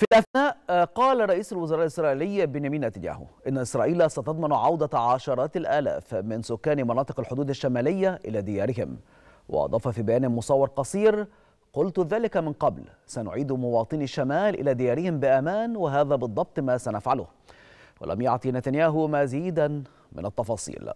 في الأثناء آه، قال رئيس الوزراء الإسرائيلي بنيامين نتنياهو إن إسرائيل ستضمن عودة عشرات الآلاف من سكان مناطق الحدود الشمالية إلى ديارهم وأضاف في بيان مصور قصير قلت ذلك من قبل سنعيد مواطني الشمال إلى ديارهم بأمان وهذا بالضبط ما سنفعله ولم يعطي نتنياهو مزيدا من التفاصيل